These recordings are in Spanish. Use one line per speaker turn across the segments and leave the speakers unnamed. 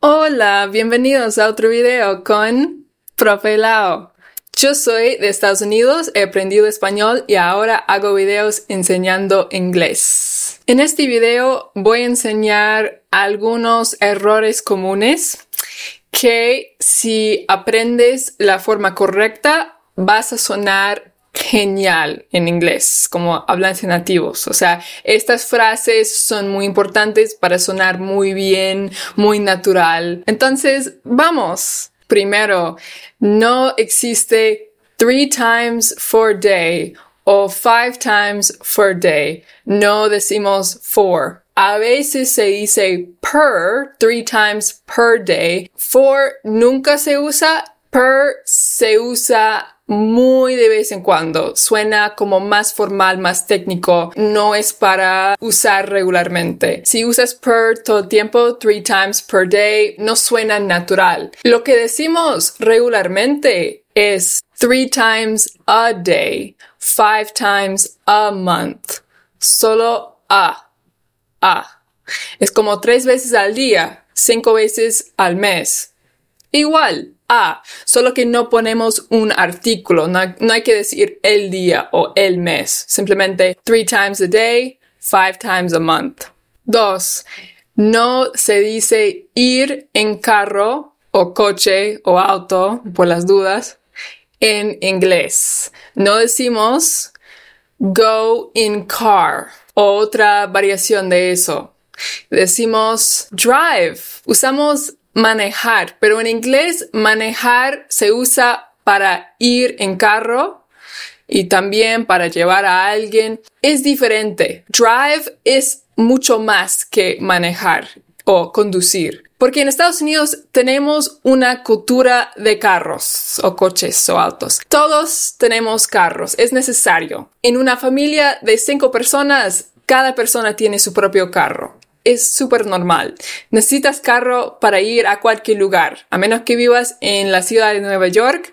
Hola, bienvenidos a otro video con Profe Lao. Yo soy de Estados Unidos, he aprendido español y ahora hago videos enseñando inglés. En este video voy a enseñar algunos errores comunes que si aprendes la forma correcta vas a sonar genial en inglés, como hablantes nativos. O sea, estas frases son muy importantes para sonar muy bien, muy natural. Entonces, vamos. Primero, no existe three times for day o five times for day. No decimos for. A veces se dice per, three times per day. For nunca se usa, per se usa muy de vez en cuando. Suena como más formal, más técnico. No es para usar regularmente. Si usas per todo el tiempo, three times per day, no suena natural. Lo que decimos regularmente es three times a day, five times a month. Solo a. A. Es como tres veces al día, cinco veces al mes. Igual, a, solo que no ponemos un artículo, no, hay que decir el día o el mes, simplemente three times a day, five times a month. Dos, no se dice ir en carro o coche o auto, por las dudas, en inglés. No decimos go in car o otra variación de eso. Decimos drive. Usamos manejar, pero en inglés manejar se usa para ir en carro y también para llevar a alguien. Es diferente. Drive es mucho más que manejar o conducir. Porque en Estados Unidos tenemos una cultura de carros o coches o autos. Todos tenemos carros, es necesario. En una familia de cinco personas, cada persona tiene su propio carro es súper normal. Necesitas carro para ir a cualquier lugar. A menos que vivas en la ciudad de Nueva York,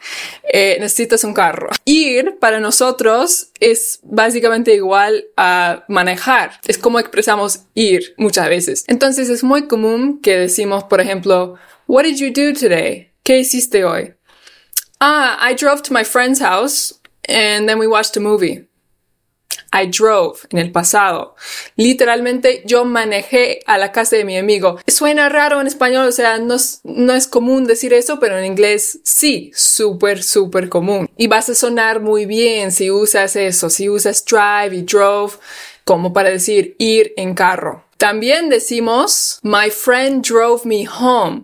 eh, necesitas un carro. Ir para nosotros es básicamente igual a manejar. Es como expresamos ir muchas veces. Entonces es muy común que decimos, por ejemplo, What did you do today? ¿Qué hiciste hoy? Ah, I drove to my friend's house and then we watched a movie. I drove en el pasado. Literalmente yo manejé a la casa de mi amigo. Suena raro en español, o sea, no es, común decir eso, pero en inglés sí, súper, súper común. Y vas a sonar muy bien si usas eso, si usas drive y drove como para decir ir en carro. También decimos, my friend drove me home.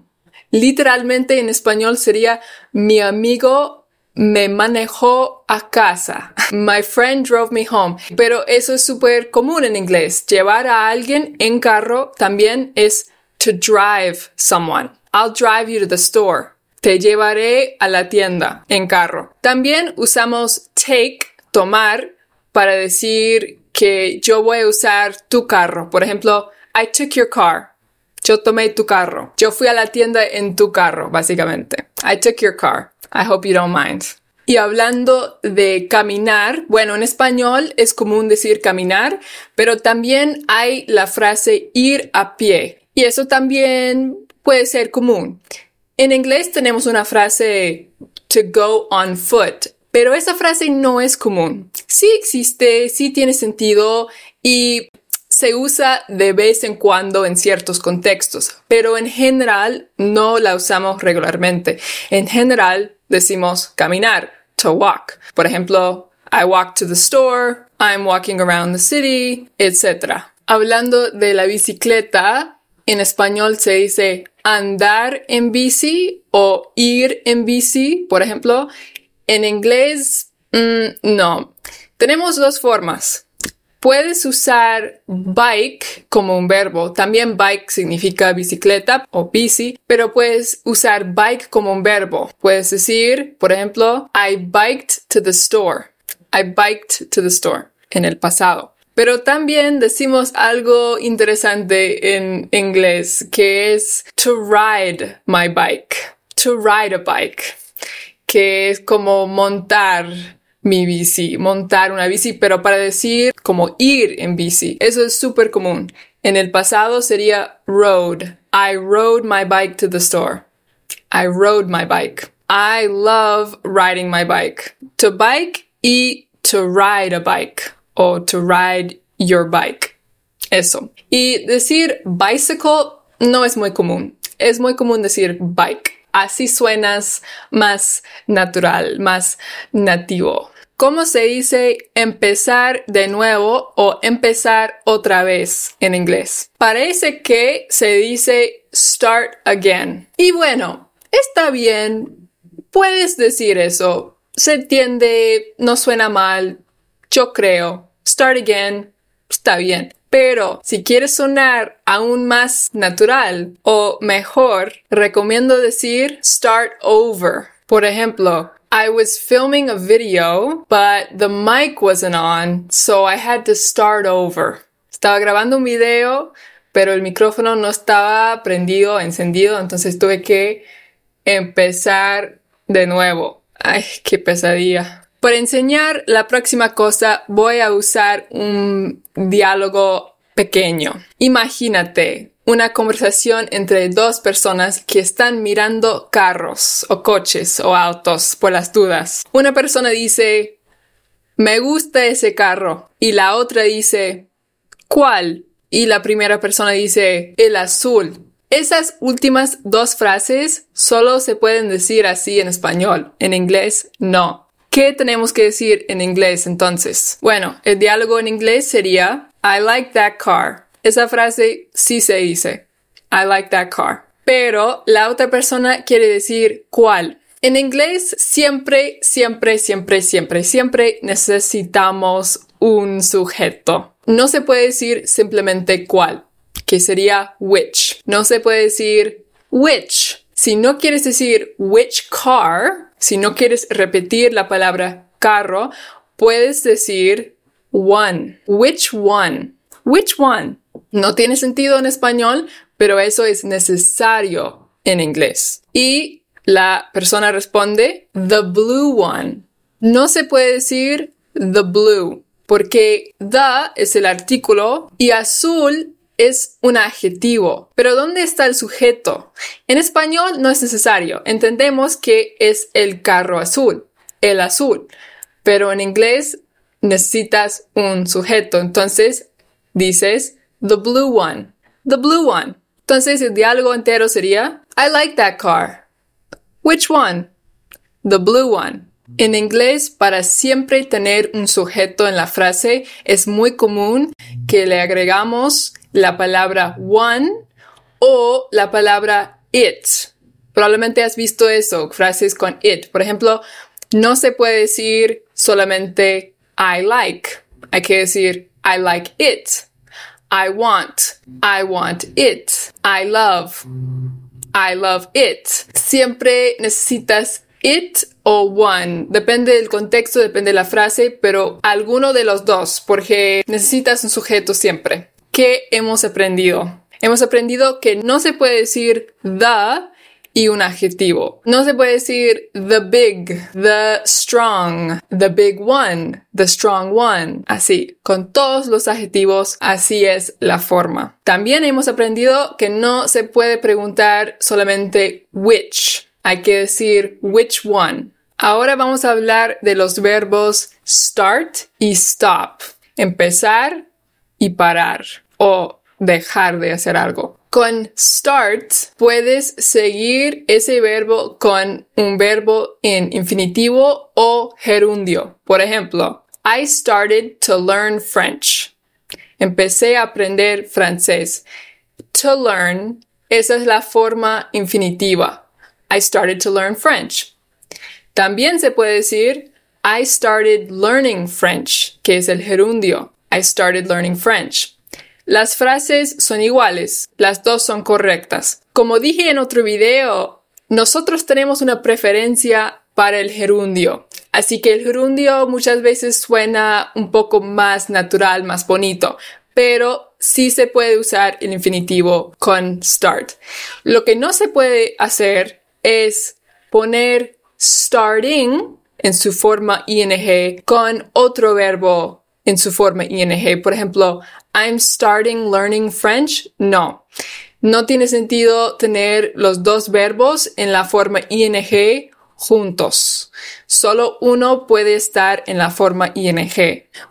Literalmente en español sería, mi amigo me manejó a casa. My friend drove me home. Pero eso es súper común en inglés. Llevar a alguien en carro también es to drive someone. I'll drive you to the store. Te llevaré a la tienda en carro. También usamos take, tomar, para decir que yo voy a usar tu carro. Por ejemplo, I took your car. Yo tomé tu carro. Yo fui a la tienda en tu carro, básicamente. I took your car. I hope you don't mind. Y hablando de caminar, bueno, en español es común decir caminar, pero también hay la frase ir a pie. Y eso también puede ser común. En inglés tenemos una frase to go on foot, pero esa frase no es común. Sí existe, sí tiene sentido y se usa de vez en cuando en ciertos contextos, pero en general no la usamos regularmente. En general decimos caminar, to walk. Por ejemplo, I walk to the store, I'm walking around the city, etc. Hablando de la bicicleta, en español se dice andar en bici o ir en bici, por ejemplo. En inglés, mm, no. Tenemos dos formas. Puedes usar bike como un verbo. También bike significa bicicleta o bici, pero puedes usar bike como un verbo. Puedes decir, por ejemplo, I biked to the store. I biked to the store en el pasado. Pero también decimos algo interesante en inglés que es to ride my bike. To ride a bike. Que es como montar mi bici, montar una bici, pero para decir como ir en bici, eso es súper común. En el pasado sería road. I rode my bike to the store. I rode my bike. I love riding my bike. To bike y to ride a bike o to ride your bike. Eso. Y decir bicycle no es muy común. Es muy común decir bike así suenas más natural, más nativo. ¿Cómo se dice empezar de nuevo o empezar otra vez en inglés? Parece que se dice start again. Y bueno, está bien, puedes decir eso. Se entiende, no suena mal, yo creo. Start again, está bien. Pero si quieres sonar aún más natural o mejor, recomiendo decir start over. Por ejemplo, I was filming a video, but the mic wasn't on, so I had to start over. Estaba grabando un video, pero el micrófono no estaba prendido, encendido, entonces tuve que empezar de nuevo. Ay, qué pesadilla. Para enseñar la próxima cosa voy a usar un diálogo pequeño. Imagínate una conversación entre dos personas que están mirando carros o coches o autos por las dudas. Una persona dice, me gusta ese carro y la otra dice, ¿cuál? Y la primera persona dice, el azul. Esas últimas dos frases solo se pueden decir así en español, en inglés no. ¿Qué tenemos que decir en inglés entonces? Bueno, el diálogo en inglés sería I like that car. Esa frase sí se dice. I like that car. Pero la otra persona quiere decir cuál. En inglés siempre, siempre, siempre, siempre, siempre necesitamos un sujeto. No se puede decir simplemente cuál, que sería which. No se puede decir which. Si no quieres decir which car, si no quieres repetir la palabra carro, puedes decir one. Which one? Which one? No tiene sentido en español, pero eso es necesario en inglés. Y la persona responde the blue one. No se puede decir the blue porque the es el artículo y azul es un adjetivo. Pero ¿dónde está el sujeto? En español no es necesario. Entendemos que es el carro azul, el azul. Pero en inglés necesitas un sujeto. Entonces dices the blue one, the blue one. Entonces el diálogo entero sería I like that car. Which one? The blue one. En inglés, para siempre tener un sujeto en la frase es muy común que le agregamos la palabra one o la palabra it. Probablemente has visto eso, frases con it. Por ejemplo, no se puede decir solamente I like. Hay que decir I like it. I want. I want it. I love. I love it. Siempre necesitas it o one. Depende del contexto, depende de la frase, pero alguno de los dos, porque necesitas un sujeto siempre. ¿Qué hemos aprendido? Hemos aprendido que no se puede decir the y un adjetivo. No se puede decir the big, the strong, the big one, the strong one. Así, con todos los adjetivos, así es la forma. También hemos aprendido que no se puede preguntar solamente which hay que decir which one. Ahora vamos a hablar de los verbos start y stop. Empezar y parar o dejar de hacer algo. Con start puedes seguir ese verbo con un verbo en infinitivo o gerundio. Por ejemplo, I started to learn French. Empecé a aprender francés. To learn, esa es la forma infinitiva. I started to learn French. También se puede decir I started learning French, que es el gerundio. I started learning French. Las frases son iguales, las dos son correctas. Como dije en otro video, nosotros tenemos una preferencia para el gerundio. Así que el gerundio muchas veces suena un poco más natural, más bonito, pero sí se puede usar el infinitivo con start. Lo que no se puede hacer es poner starting en su forma ing con otro verbo en su forma ing. Por ejemplo, I'm starting learning French. No. No tiene sentido tener los dos verbos en la forma ing juntos. Solo uno puede estar en la forma ing.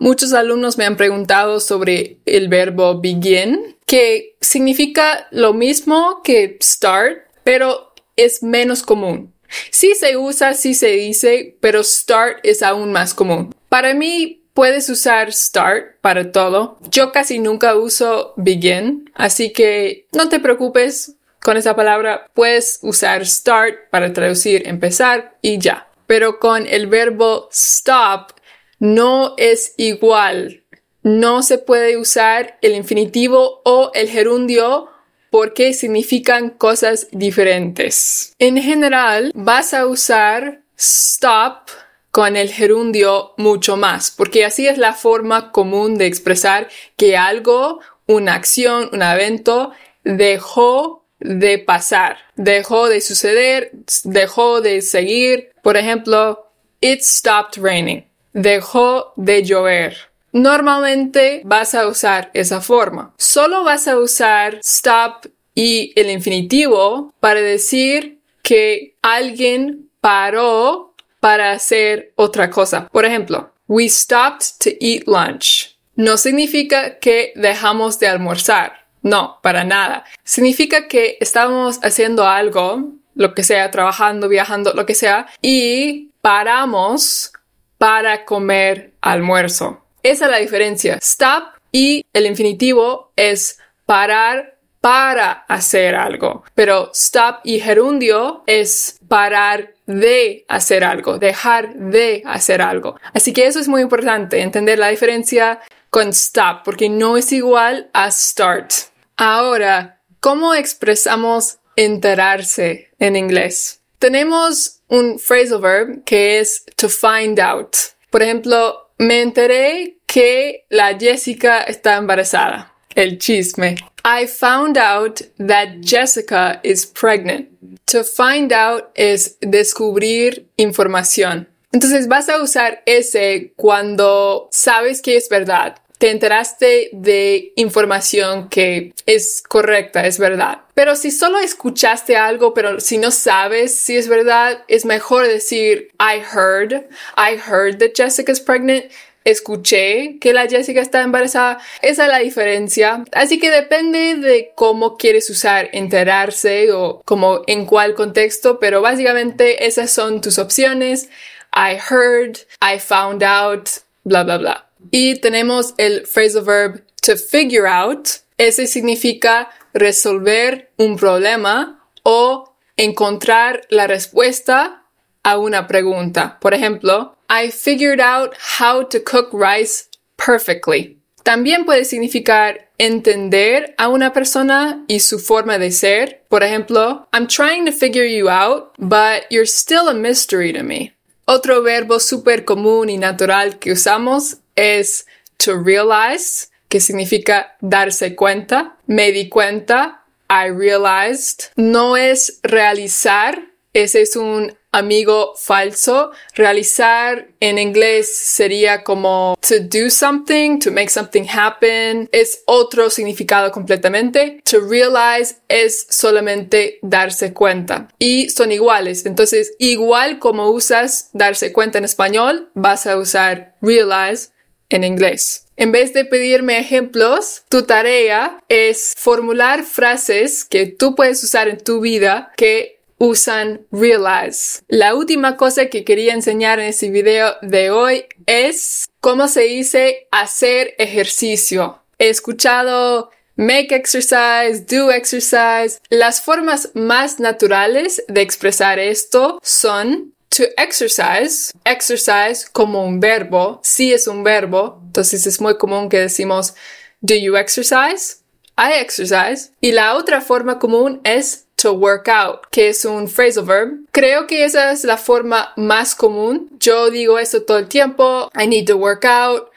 Muchos alumnos me han preguntado sobre el verbo begin, que significa lo mismo que start, pero es menos común. si se usa, si se dice, pero start es aún más común. Para mí, puedes usar start para todo. Yo casi nunca uso begin, así que no te preocupes con esa palabra. Puedes usar start para traducir empezar y ya. Pero con el verbo stop no es igual. No se puede usar el infinitivo o el gerundio porque significan cosas diferentes. En general, vas a usar stop con el gerundio mucho más, porque así es la forma común de expresar que algo, una acción, un evento, dejó de pasar, dejó de suceder, dejó de seguir. Por ejemplo, it stopped raining, dejó de llover. Normalmente vas a usar esa forma. Solo vas a usar stop y el infinitivo para decir que alguien paró para hacer otra cosa. Por ejemplo, we stopped to eat lunch. No significa que dejamos de almorzar. No, para nada. Significa que estábamos haciendo algo, lo que sea, trabajando, viajando, lo que sea, y paramos para comer almuerzo. Esa es la diferencia. Stop y el infinitivo es parar para hacer algo. Pero stop y gerundio es parar de hacer algo, dejar de hacer algo. Así que eso es muy importante, entender la diferencia con stop, porque no es igual a start. Ahora, ¿cómo expresamos enterarse en inglés? Tenemos un phrasal verb que es to find out. Por ejemplo, me enteré que la Jessica está embarazada. El chisme. I found out that Jessica is pregnant. To find out es descubrir información. Entonces vas a usar ese cuando sabes que es verdad te enteraste de información que es correcta, es verdad. Pero si solo escuchaste algo, pero si no sabes si es verdad, es mejor decir, I heard, I heard that Jessica pregnant. Escuché que la Jessica está embarazada. Esa es la diferencia. Así que depende de cómo quieres usar enterarse o como en cuál contexto, pero básicamente esas son tus opciones. I heard, I found out, bla, bla, bla. Y tenemos el phrasal verb to figure out. Ese significa resolver un problema o encontrar la respuesta a una pregunta. Por ejemplo, I figured out how to cook rice perfectly. También puede significar entender a una persona y su forma de ser. Por ejemplo, I'm trying to figure you out, but you're still a mystery to me. Otro verbo súper común y natural que usamos es to realize, que significa darse cuenta. Me di cuenta, I realized. No es realizar, ese es un amigo falso. Realizar en inglés sería como to do something, to make something happen. Es otro significado completamente. To realize es solamente darse cuenta. Y son iguales. Entonces, igual como usas darse cuenta en español, vas a usar realize en inglés. En vez de pedirme ejemplos, tu tarea es formular frases que tú puedes usar en tu vida que usan realize. La última cosa que quería enseñar en este video de hoy es cómo se dice hacer ejercicio. He escuchado make exercise, do exercise. Las formas más naturales de expresar esto son to exercise, exercise como un verbo, sí es un verbo, entonces es muy común que decimos, do you exercise? I exercise. Y la otra forma común es to work out, que es un phrasal verb. Creo que esa es la forma más común. Yo digo eso todo el tiempo. I need to work out.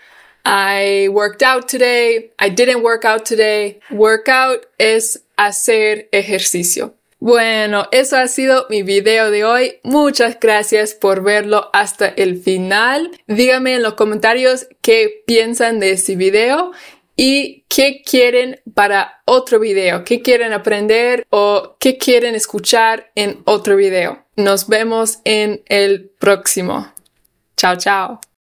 I worked out today. I didn't work out today. Workout es hacer ejercicio. Bueno, eso ha sido mi video de hoy. Muchas gracias por verlo hasta el final. Díganme en los comentarios qué piensan de este video y qué quieren para otro video, qué quieren aprender o qué quieren escuchar en otro video. Nos vemos en el próximo. Chao, chao.